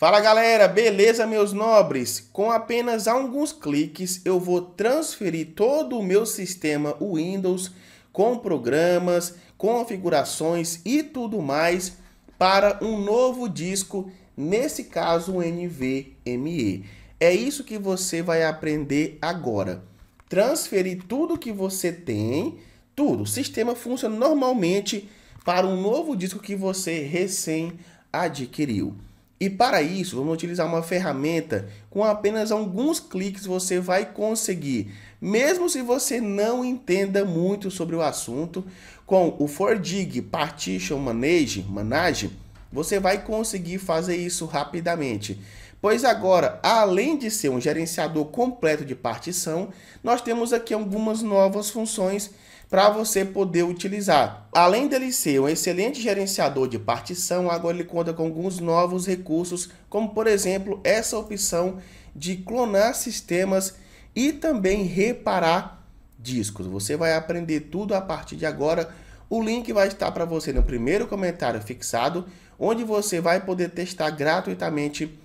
Fala galera, beleza meus nobres? Com apenas alguns cliques eu vou transferir todo o meu sistema Windows com programas, configurações e tudo mais para um novo disco, nesse caso o NVMe. É isso que você vai aprender agora. Transferir tudo que você tem, tudo. O sistema funciona normalmente para um novo disco que você recém adquiriu. E para isso, vamos utilizar uma ferramenta com apenas alguns cliques você vai conseguir, mesmo se você não entenda muito sobre o assunto, com o ForDig Partition Manage, Manage, você vai conseguir fazer isso rapidamente. Pois agora, além de ser um gerenciador completo de partição, nós temos aqui algumas novas funções para você poder utilizar. Além dele ser um excelente gerenciador de partição, agora ele conta com alguns novos recursos, como por exemplo essa opção de clonar sistemas e também reparar discos. Você vai aprender tudo a partir de agora. O link vai estar para você no primeiro comentário fixado, onde você vai poder testar gratuitamente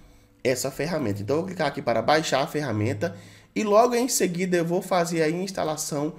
essa ferramenta. Então, eu vou clicar aqui para baixar a ferramenta e logo em seguida eu vou fazer a instalação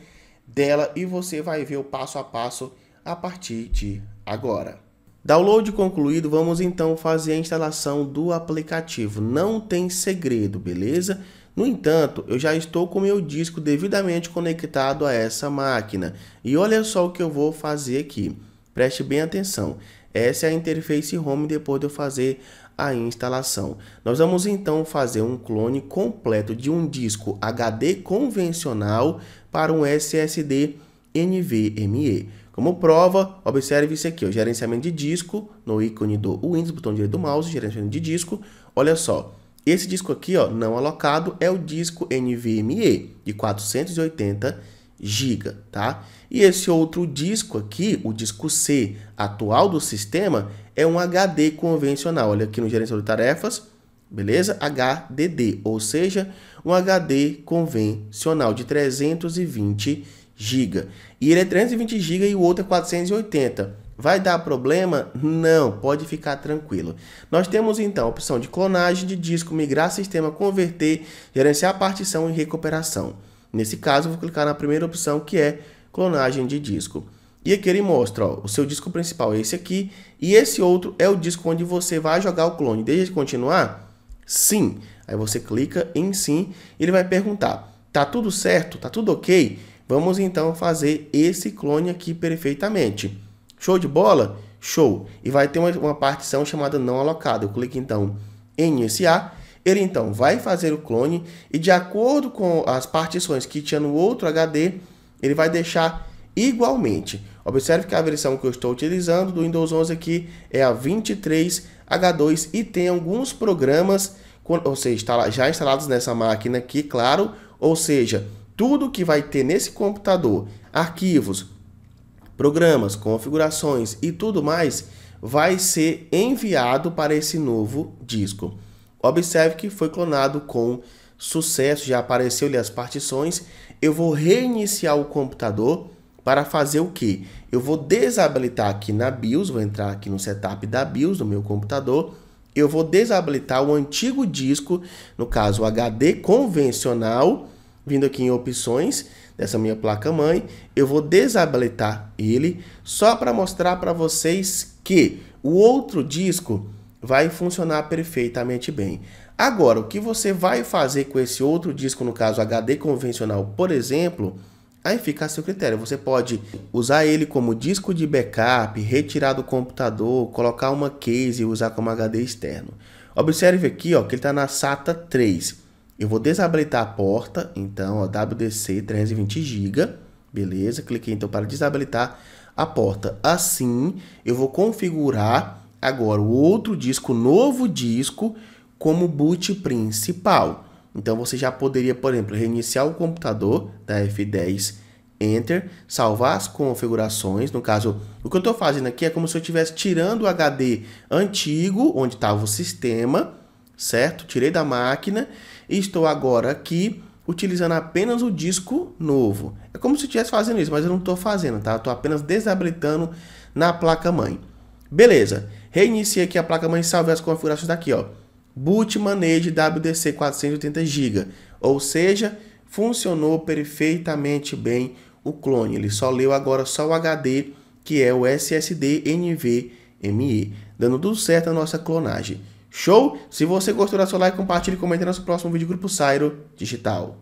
dela e você vai ver o passo a passo a partir de agora. Download concluído, vamos então fazer a instalação do aplicativo. Não tem segredo, beleza? No entanto, eu já estou com meu disco devidamente conectado a essa máquina. E olha só o que eu vou fazer aqui. Preste bem atenção. Essa é a interface home depois de eu fazer a instalação. Nós vamos então fazer um clone completo de um disco HD convencional para um SSD NVMe. Como prova, observe isso aqui, o gerenciamento de disco, no ícone do Windows, botão direito do mouse, gerenciamento de disco. Olha só, esse disco aqui, ó, não alocado, é o disco NVMe de 480 giga, tá? E esse outro disco aqui, o disco C atual do sistema, é um HD convencional. Olha aqui no gerenciador de tarefas, beleza? HDD, ou seja, um HD convencional de 320 GB. E ele é 320 GB e o outro é 480. Vai dar problema? Não, pode ficar tranquilo. Nós temos então a opção de clonagem de disco, migrar sistema, converter, gerenciar partição e recuperação. Nesse caso, vou clicar na primeira opção que é clonagem de disco. E aqui ele mostra, ó, o seu disco principal é esse aqui, e esse outro é o disco onde você vai jogar o clone. Deixa de continuar? Sim. Aí você clica em sim, ele vai perguntar, tá tudo certo? Tá tudo ok? Vamos então fazer esse clone aqui perfeitamente. Show de bola? Show! E vai ter uma, uma partição chamada não alocada. Eu clico então em iniciar ele então vai fazer o clone e, de acordo com as partições que tinha no outro HD, ele vai deixar igualmente. Observe que a versão que eu estou utilizando do Windows 11 aqui é a 23H2 e tem alguns programas, ou seja, já instalados nessa máquina aqui, claro, ou seja, tudo que vai ter nesse computador, arquivos, programas, configurações e tudo mais, vai ser enviado para esse novo disco. Observe que foi clonado com sucesso, já apareceu-lhe as partições. Eu vou reiniciar o computador para fazer o que? Eu vou desabilitar aqui na BIOS, vou entrar aqui no setup da BIOS do meu computador. Eu vou desabilitar o antigo disco, no caso o HD convencional, vindo aqui em opções dessa minha placa-mãe. Eu vou desabilitar ele só para mostrar para vocês que o outro disco vai funcionar perfeitamente bem. Agora, o que você vai fazer com esse outro disco, no caso HD convencional, por exemplo, aí fica a seu critério. Você pode usar ele como disco de backup, retirar do computador, colocar uma case e usar como HD externo. Observe aqui ó, que ele está na SATA 3. Eu vou desabilitar a porta, então ó, WDC 320 GB, beleza? Cliquei então para desabilitar a porta. Assim, eu vou configurar Agora, o outro disco, o novo disco, como boot principal. Então você já poderia, por exemplo, reiniciar o computador da F10 Enter, salvar as configurações. No caso, o que eu estou fazendo aqui é como se eu estivesse tirando o HD antigo, onde estava o sistema, certo? Tirei da máquina e estou agora aqui utilizando apenas o disco novo. É como se eu estivesse fazendo isso, mas eu não estou fazendo, tá? Estou apenas desabilitando na placa-mãe. Beleza. Reinicie aqui a placa-mãe e salve as configurações daqui, ó. Boot Manage WDC 480 GB. Ou seja, funcionou perfeitamente bem o clone. Ele só leu agora só o HD, que é o SSD NVMe, dando tudo certo a nossa clonagem. Show? Se você gostou, dá seu like, compartilhe e comente no nosso próximo vídeo Grupo Sairo Digital.